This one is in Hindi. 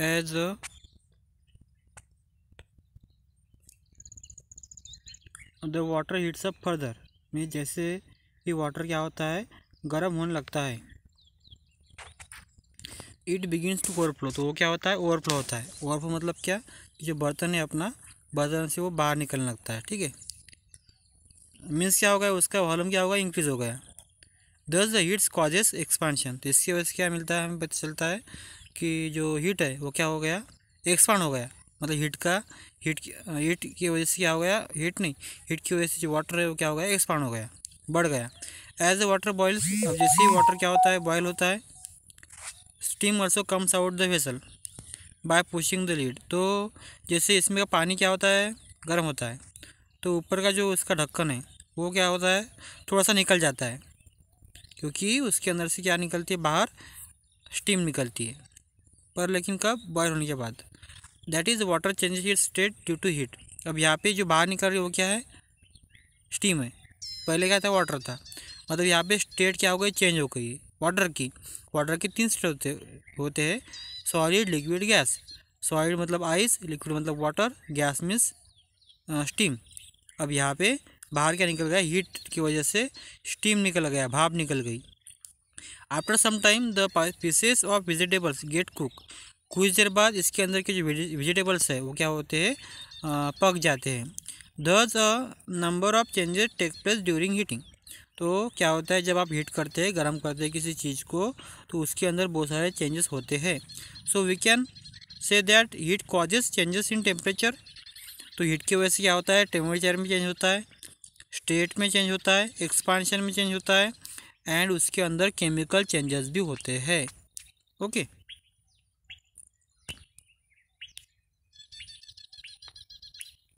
as the water heats up further में जैसे कि वाटर क्या होता है गर्म होने लगता है इट बिगिन टू ओवरफ्लो तो वो क्या होता है ओवरफ्लो होता है ओवरफ्लो मतलब क्या जो बर्तन है अपना बर्तन से वो बाहर निकलने लगता है ठीक है मीन्स क्या हो गया उसका वॉल्यूम क्या होगा इंक्रीज हो गया दस द हीट्स कॉजेस एक्सपांशन तो इसकी वजह से क्या मिलता है हमें पता चलता है की जो हीट है वो क्या हो गया एक्सपांड हो गया मतलब हीट का हीट हीट की वजह से क्या हो गया हीट नहीं हीट की वजह से जो वाटर है वो क्या हो गया एक्सपांड हो गया बढ़ गया एज ए वाटर बॉयल्स अब जैसे ही वाटर क्या होता है बॉयल होता है steam also comes out the vessel by pushing the lid तो जैसे इसमें का पानी क्या होता है गर्म होता है तो ऊपर का जो उसका ढक्कन है वो क्या होता है थोड़ा सा निकल जाता है क्योंकि उसके अंदर से क्या निकलती है बाहर स्टीम निकलती है पर लेकिन कब बॉयल होने के बाद that is water changes it state due to heat अब यहाँ पे जो बाहर निकल रही है वो क्या है स्टीम है पहले क्या था वाटर था मतलब यहाँ पे स्टेट क्या हो गई चेंज हो गई वाटर की वाटर के तीन स्टेट होते होते हैं सॉलिड लिक्विड गैस सॉलिड मतलब आइस लिक्विड मतलब वाटर गैस मीन्स स्टीम अब यहाँ पे बाहर क्या निकल गया हीट की वजह से स्टीम निकल गया भाप निकल गई after some time the pieces of vegetables get cook कुछ देर बाद इसके अंदर के जो वेजिटेबल्स है वो क्या होते हैं पक जाते हैं this number of changes take place during heating तो क्या होता है जब आप हीट करते हैं गर्म करते हैं किसी चीज़ को तो उसके अंदर बहुत सारे चेंजेस होते हैं so we can say that heat causes changes in temperature तो हीट की वजह से क्या होता है टेम्परेचर में चेंज होता है स्टेट में चेंज होता है एक्सपांशन में चेंज होता है एंड उसके अंदर केमिकल चेंजेस भी होते हैं ओके